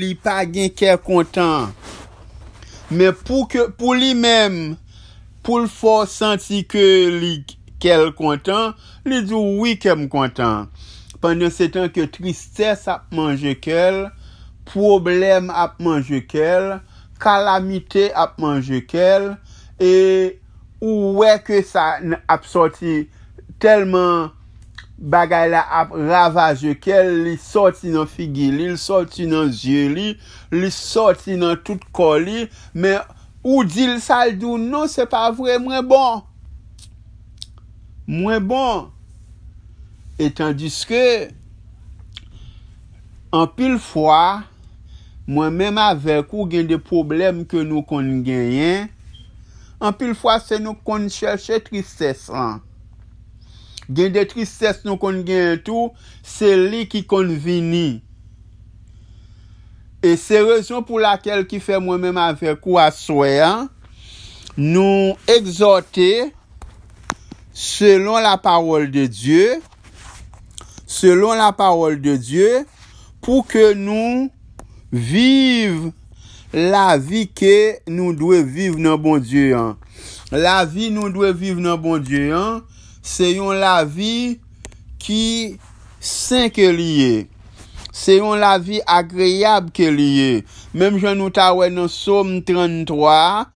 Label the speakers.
Speaker 1: Li pa gen kel kontan. Me pou li menm, pou l fò senti ke li kel kontan, li djou wè kem kontan. Pendè se ten ke tristès ap manje kel, problem ap manje kel, kalamite ap manje kel, e wè ke sa ap soti telman... Bagay la ravaje ke, li sorti nan figili, li sorti nan jeli, li sorti nan tout koli, men ou di l saldou, nou se pa vre mwen bon. Mwen bon, etan diske, an pil fwa, mwen menm avek ou gen de problem ke nou kon genyen, an pil fwa se nou kon chershe tristesse an. gen de tristesse nou kon gen tout, se li ki kon vini. E se rejon pou lakel ki fe mwen menm avèk ou aswe, nou exote, selon la parol de Diyo, selon la parol de Diyo, pou ke nou vive la vi ke nou dwe vive nan bon Diyo. La vi nou dwe vive nan bon Diyo, Se yon la vi ki sen ke liye. Se yon la vi agreyab ke liye. Mem jen nou ta we nou som 33.